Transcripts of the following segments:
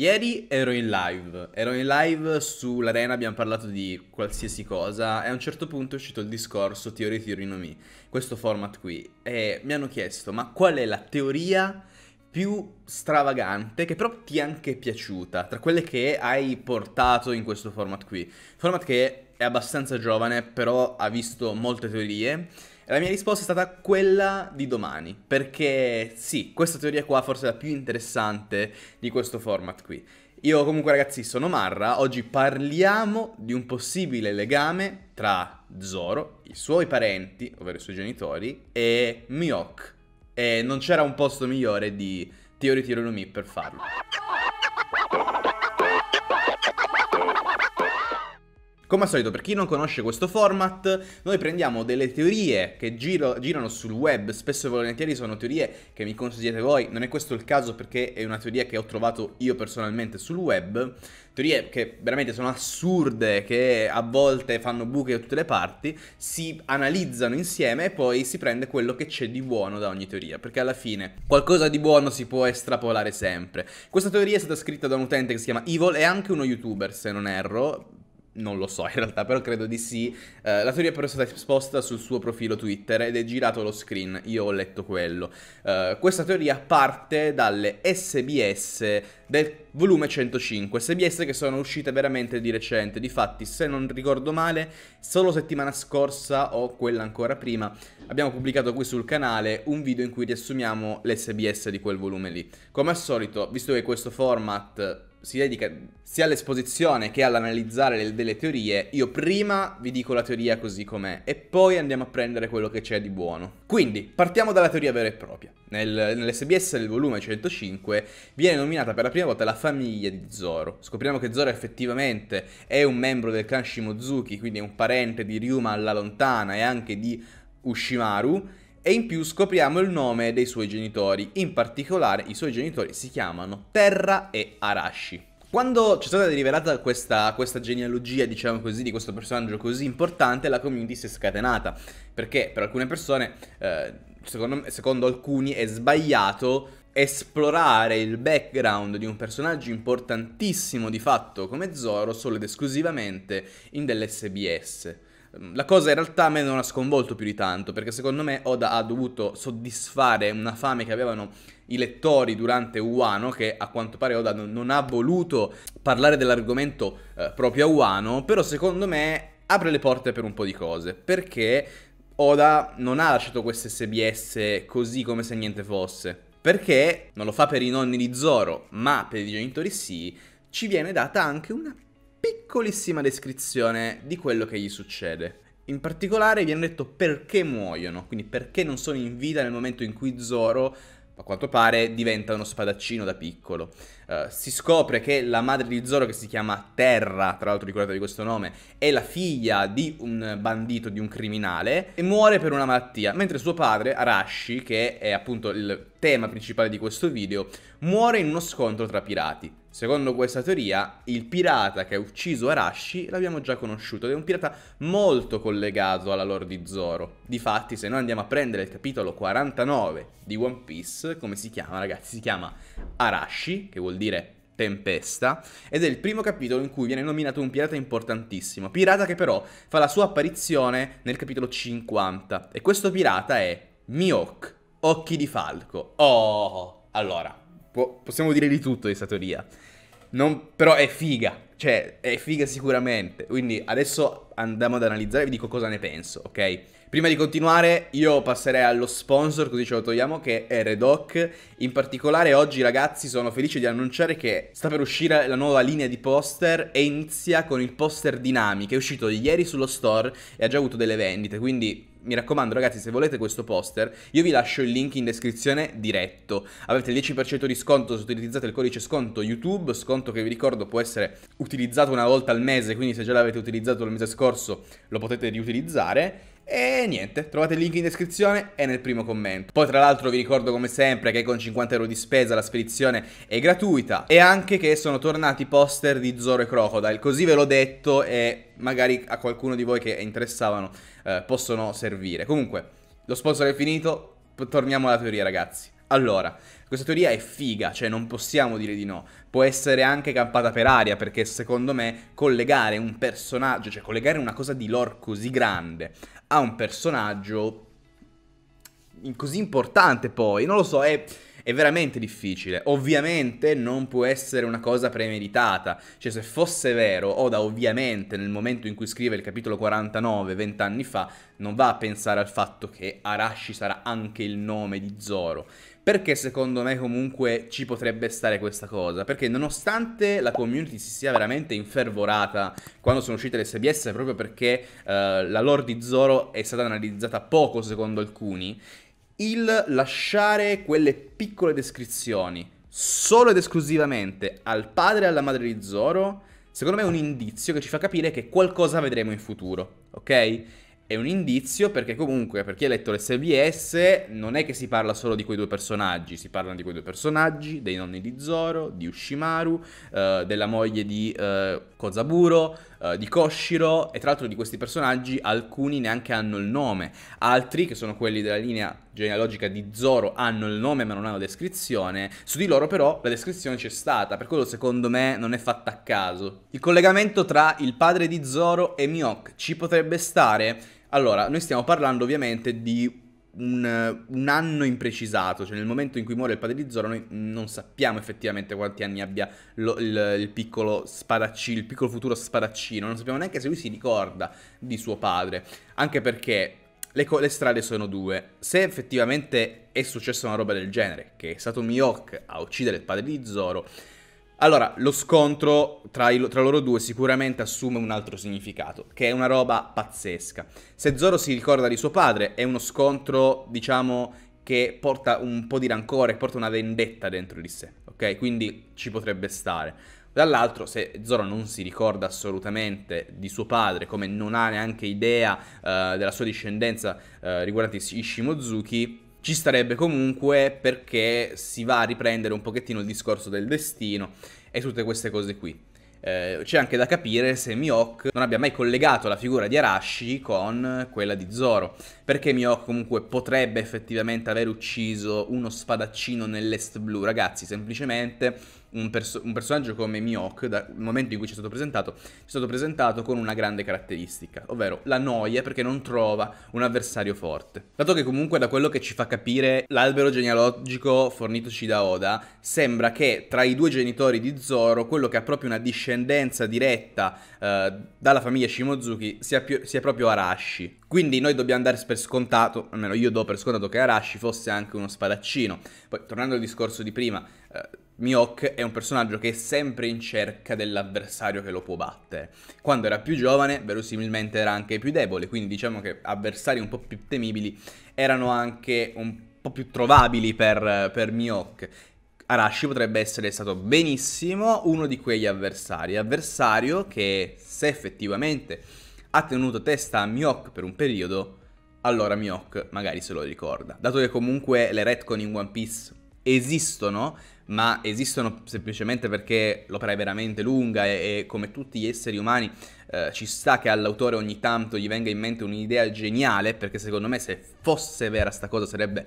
Ieri ero in live, ero in live sull'arena, abbiamo parlato di qualsiasi cosa e a un certo punto è uscito il discorso Theory Theory no Me, questo format qui, e mi hanno chiesto ma qual è la teoria più stravagante che però ti è anche piaciuta tra quelle che hai portato in questo format qui? Format che è abbastanza giovane però ha visto molte teorie la mia risposta è stata quella di domani, perché sì, questa teoria qua forse è la più interessante di questo format qui. Io comunque ragazzi sono Marra, oggi parliamo di un possibile legame tra Zoro, i suoi parenti, ovvero i suoi genitori, e Miyok. E non c'era un posto migliore di Theory Tirolumi no Mi per farlo. Come al solito, per chi non conosce questo format, noi prendiamo delle teorie che giro, girano sul web, spesso e volentieri sono teorie che mi consigliate voi, non è questo il caso perché è una teoria che ho trovato io personalmente sul web, teorie che veramente sono assurde, che a volte fanno buche da tutte le parti, si analizzano insieme e poi si prende quello che c'è di buono da ogni teoria, perché alla fine qualcosa di buono si può estrapolare sempre. Questa teoria è stata scritta da un utente che si chiama Evil e anche uno youtuber, se non erro, non lo so in realtà, però credo di sì. Uh, la teoria però è stata esposta sul suo profilo Twitter ed è girato lo screen, io ho letto quello. Uh, questa teoria parte dalle SBS del volume 105, SBS che sono uscite veramente di recente, difatti se non ricordo male, solo settimana scorsa o quella ancora prima abbiamo pubblicato qui sul canale un video in cui riassumiamo l'SBS di quel volume lì. Come al solito, visto che questo format si dedica sia all'esposizione che all'analizzare le, delle teorie, io prima vi dico la teoria così com'è e poi andiamo a prendere quello che c'è di buono. Quindi, partiamo dalla teoria vera e propria. Nel, Nell'SBS del volume 105 viene nominata per la prima volta la famiglia di Zoro. Scopriamo che Zoro effettivamente è un membro del clan Shimozuki, quindi è un parente di Ryuma alla lontana e anche di Ushimaru e in più scopriamo il nome dei suoi genitori, in particolare i suoi genitori si chiamano Terra e Arashi. Quando c'è stata rivelata questa, questa, genealogia, diciamo così, di questo personaggio così importante, la community si è scatenata. Perché per alcune persone, eh, secondo, secondo alcuni, è sbagliato esplorare il background di un personaggio importantissimo di fatto come Zoro solo ed esclusivamente in delle SBS. Ehm, la cosa in realtà a me non ha sconvolto più di tanto, perché secondo me Oda ha dovuto soddisfare una fame che avevano i lettori durante Wano, che a quanto pare Oda non ha voluto parlare dell'argomento eh, proprio a Wano, però secondo me apre le porte per un po' di cose, perché Oda non ha lasciato queste SBS così come se niente fosse, perché non lo fa per i nonni di Zoro, ma per i genitori sì, ci viene data anche una piccolissima descrizione di quello che gli succede. In particolare viene detto perché muoiono, quindi perché non sono in vita nel momento in cui Zoro a quanto pare diventa uno spadaccino da piccolo. Uh, si scopre che la madre di Zoro, che si chiama Terra, tra l'altro ricordate di questo nome, è la figlia di un bandito, di un criminale, e muore per una malattia, mentre suo padre, Arashi, che è appunto il tema principale di questo video, muore in uno scontro tra pirati. Secondo questa teoria, il pirata che ha ucciso Arashi l'abbiamo già conosciuto ed è un pirata molto collegato alla lore di Zoro. Difatti, se noi andiamo a prendere il capitolo 49 di One Piece, come si chiama ragazzi? Si chiama Arashi, che vuol dire Tempesta, ed è il primo capitolo in cui viene nominato un pirata importantissimo, pirata che però fa la sua apparizione nel capitolo 50, e questo pirata è Mihawk, Occhi di Falco. Oh, allora, possiamo dire di tutto di questa teoria non, però è figa. Cioè, è figa sicuramente. Quindi adesso andiamo ad analizzare e vi dico cosa ne penso, ok? Prima di continuare io passerei allo sponsor, così ce lo togliamo, che è Redoc. In particolare oggi ragazzi sono felice di annunciare che sta per uscire la nuova linea di poster e inizia con il poster Dinami, che è uscito ieri sullo store e ha già avuto delle vendite, quindi mi raccomando ragazzi, se volete questo poster, io vi lascio il link in descrizione diretto. Avete il 10% di sconto se utilizzate il codice sconto YouTube, sconto che vi ricordo può essere utilizzato una volta al mese, quindi se già l'avete utilizzato il mese scorso lo potete riutilizzare e niente, trovate il link in descrizione e nel primo commento. Poi tra l'altro vi ricordo come sempre che con 50 euro di spesa la spedizione è gratuita e anche che sono tornati i poster di Zoro e Crocodile, così ve l'ho detto e magari a qualcuno di voi che è interessavano eh, possono servire. Comunque, lo sponsor è finito, torniamo alla teoria ragazzi. Allora, questa teoria è figa, cioè non possiamo dire di no. Può essere anche campata per aria, perché secondo me collegare un personaggio, cioè collegare una cosa di lore così grande a un personaggio così importante poi, non lo so, è è veramente difficile. Ovviamente non può essere una cosa premeditata, cioè se fosse vero, Oda ovviamente nel momento in cui scrive il capitolo 49, vent'anni fa, non va a pensare al fatto che Arashi sarà anche il nome di Zoro. Perché secondo me comunque ci potrebbe stare questa cosa? Perché nonostante la community si sia veramente infervorata quando sono uscite le SBS, proprio perché uh, la lore di Zoro è stata analizzata poco secondo alcuni, il lasciare quelle piccole descrizioni solo ed esclusivamente al padre e alla madre di Zoro, secondo me è un indizio che ci fa capire che qualcosa vedremo in futuro, ok? È un indizio perché comunque per chi ha letto l'SVS non è che si parla solo di quei due personaggi, si parlano di quei due personaggi, dei nonni di Zoro, di Ushimaru, eh, della moglie di eh, Kozaburo, eh, di Koshiro e tra l'altro di questi personaggi alcuni neanche hanno il nome, altri che sono quelli della linea genealogica di Zoro hanno il nome ma non hanno descrizione, su di loro però la descrizione c'è stata, per quello secondo me non è fatta a caso. Il collegamento tra il padre di Zoro e Mihawk ci potrebbe stare? Allora, noi stiamo parlando ovviamente di un, un, anno imprecisato, cioè nel momento in cui muore il padre di Zoro noi non sappiamo effettivamente quanti anni abbia lo, il, il, piccolo spadaccino, il piccolo futuro spadaccino, non sappiamo neanche se lui si ricorda di suo padre, anche perché le, le strade sono due, se effettivamente è successa una roba del genere, che è stato Miyok a uccidere il padre di Zoro, allora, lo scontro tra, i, tra, loro due sicuramente assume un altro significato, che è una roba pazzesca. Se Zoro si ricorda di suo padre, è uno scontro, diciamo, che porta un po' di rancore, porta una vendetta dentro di sé, ok? Quindi ci potrebbe stare. Dall'altro, se Zoro non si ricorda assolutamente di suo padre, come non ha neanche idea uh, della sua discendenza uh, eh, riguardante Ishimozuki, ci starebbe comunque perché si va a riprendere un pochettino il discorso del destino e tutte queste cose qui. Eh, c'è anche da capire se Mihawk non abbia mai collegato la figura di Arashi con quella di Zoro, perché Mihawk comunque potrebbe effettivamente aver ucciso uno spadaccino nell'est blu, ragazzi, semplicemente un, perso- un personaggio come Mihawk, dal momento in cui ci è stato presentato, ci è stato presentato con una grande caratteristica, ovvero la noia perché non trova un avversario forte. Dato che comunque da quello che ci fa capire l'albero genealogico fornitoci da Oda, sembra che tra i due genitori di Zoro, quello che ha proprio una discendenza diretta eh, dalla famiglia Shimozuki sia, più, sia proprio Arashi. Quindi noi dobbiamo dare per scontato, almeno io do per scontato che Arashi fosse anche uno spadaccino. Poi tornando al discorso di prima, eh, Mihawk è un personaggio che è sempre in cerca dell'avversario che lo può battere. Quando era più giovane, verosimilmente era anche più debole, quindi diciamo che avversari un po' più temibili erano anche un po' più trovabili per, per Mihawk. Arashi potrebbe essere stato benissimo uno di quegli avversari, avversario che se effettivamente ha tenuto testa a Mihawk per un periodo, allora Mihawk magari se lo ricorda. Dato che comunque le retcon in One Piece esistono, ma esistono semplicemente perché l'opera è veramente lunga e, e come tutti gli esseri umani eh, ci sta che all'autore ogni tanto gli venga in mente un'idea geniale, perché secondo me se fosse vera sta cosa sarebbe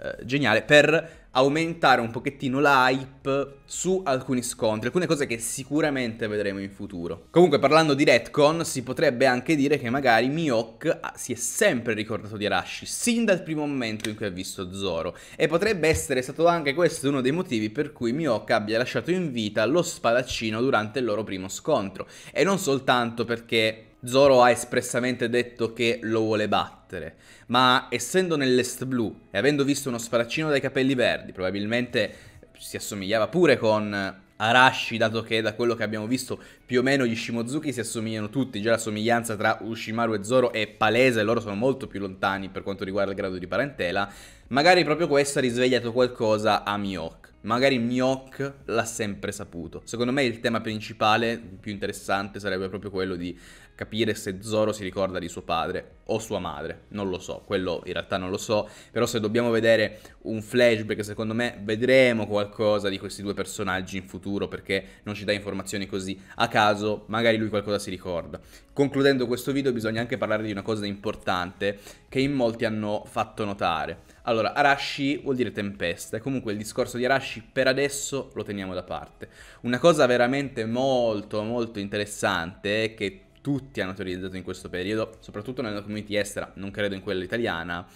eh, geniale per aumentare un pochettino la hype su alcuni scontri, alcune cose che sicuramente vedremo in futuro. Comunque parlando di retcon si potrebbe anche dire che magari Mihawk ah, si è sempre ricordato di Arashi sin dal primo momento in cui ha visto Zoro e potrebbe essere stato anche questo uno dei motivi per cui Mihawk abbia lasciato in vita lo spadaccino durante il loro primo scontro e non soltanto perché Zoro ha espressamente detto che lo vuole battere battere, ma essendo nell'est blu e avendo visto uno sparaccino dai capelli verdi, probabilmente si assomigliava pure con Arashi, dato che da quello che abbiamo visto più o meno gli Shimozuki si assomigliano tutti, già la somiglianza tra Ushimaru e Zoro è palese, loro sono molto più lontani per quanto riguarda il grado di parentela, magari proprio questo ha risvegliato qualcosa a Miyok. Magari Mioc l'ha sempre saputo. Secondo me il tema principale, più interessante, sarebbe proprio quello di capire se Zoro si ricorda di suo padre o sua madre. Non lo so, quello in realtà non lo so, però se dobbiamo vedere un flashback, secondo me vedremo qualcosa di questi due personaggi in futuro perché non ci dà informazioni così a caso, magari lui qualcosa si ricorda. Concludendo questo video bisogna anche parlare di una cosa importante che in molti hanno fatto notare allora, Arashi vuol dire tempesta, e comunque il discorso di Arashi per adesso lo teniamo da parte. Una cosa veramente molto molto interessante che tutti hanno teorizzato in questo periodo, soprattutto nella community estera, non credo in quella italiana,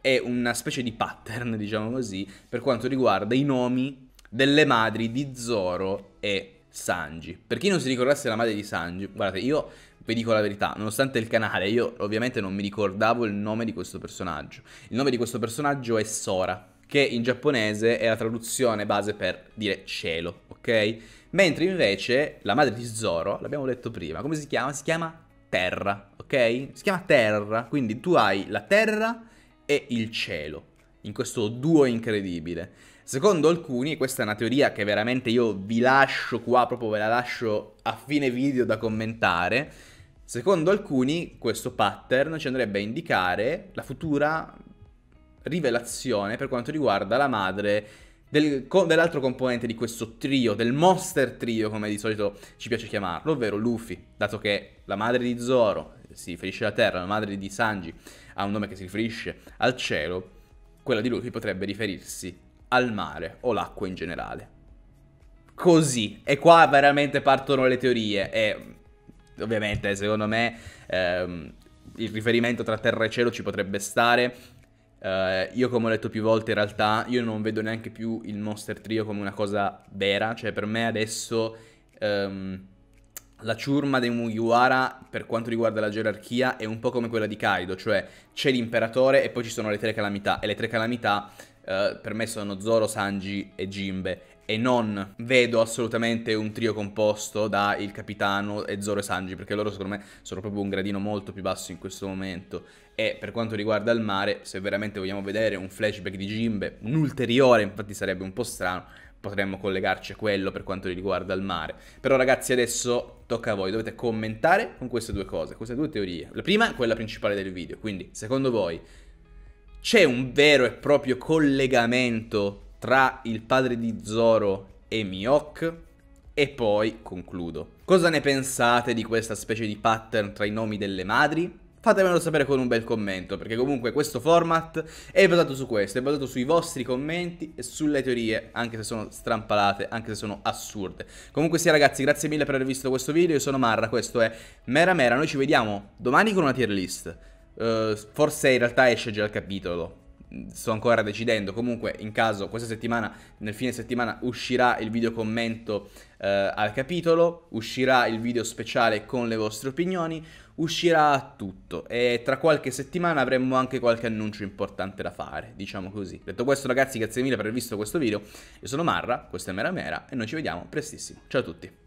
è una specie di pattern, diciamo così, per quanto riguarda i nomi delle madri di Zoro e Sanji. Per chi non si ricordasse la madre di Sanji, guardate, io vi dico la verità, nonostante il canale, io ovviamente non mi ricordavo il nome di questo personaggio. Il nome di questo personaggio è Sora, che in giapponese è la traduzione base per dire cielo, ok? Mentre invece la madre di Zoro, l'abbiamo detto prima, come si chiama? Si chiama Terra, ok? Si chiama Terra, quindi tu hai la Terra e il cielo, in questo duo incredibile. Secondo alcuni, questa è una teoria che veramente io vi lascio qua, proprio ve la lascio a fine video da commentare, Secondo alcuni, questo pattern ci andrebbe a indicare la futura rivelazione per quanto riguarda la madre del, dell'altro componente di questo trio, del Monster Trio, come di solito ci piace chiamarlo, ovvero Luffy, dato che la madre di Zoro si riferisce alla Terra, la madre di Sanji ha un nome che si riferisce al cielo, quella di Luffy potrebbe riferirsi al mare o l'acqua in generale. Così, e qua veramente partono le teorie, e ovviamente secondo me ehm, il riferimento tra terra e cielo ci potrebbe stare. Eh, io come ho detto più volte in realtà io non vedo neanche più il Monster Trio come una cosa vera, cioè per me adesso ehm, la ciurma dei Mugiwara per quanto riguarda la gerarchia è un po' come quella di Kaido, cioè c'è l'imperatore e poi ci sono le tre calamità e le tre calamità Uh, per me sono Zoro, Sanji e Jimbe e non vedo assolutamente un trio composto da il capitano e Zoro e Sanji, perché loro secondo me sono proprio un gradino molto più basso in questo momento. E per quanto riguarda il mare, se veramente vogliamo vedere un flashback di Jimbe, un ulteriore, infatti sarebbe un po' strano, potremmo collegarci a quello per quanto riguarda il mare. Però ragazzi adesso tocca a voi, dovete commentare con queste due cose, queste due teorie. La prima è quella principale del video, quindi secondo voi c'è un vero e proprio collegamento tra il padre di Zoro e Mihawk e poi concludo. Cosa ne pensate di questa specie di pattern tra i nomi delle madri? Fatemelo sapere con un bel commento, perché comunque questo format è basato su questo, è basato sui vostri commenti e sulle teorie, anche se sono strampalate, anche se sono assurde. Comunque sia ragazzi, grazie mille per aver visto questo video, io sono Marra, questo è Mera Mera, noi ci vediamo domani con una tier list. Uh, forse in realtà esce già il capitolo, sto ancora decidendo. Comunque, in caso, questa settimana, nel fine settimana, uscirà il video commento eh, al capitolo, uscirà il video speciale con le vostre opinioni, uscirà tutto. E tra qualche settimana avremo anche qualche annuncio importante da fare, diciamo così. Detto questo, ragazzi, grazie mille per aver visto questo video. Io sono Marra, questo è Mera Mera e noi ci vediamo prestissimo. Ciao a tutti.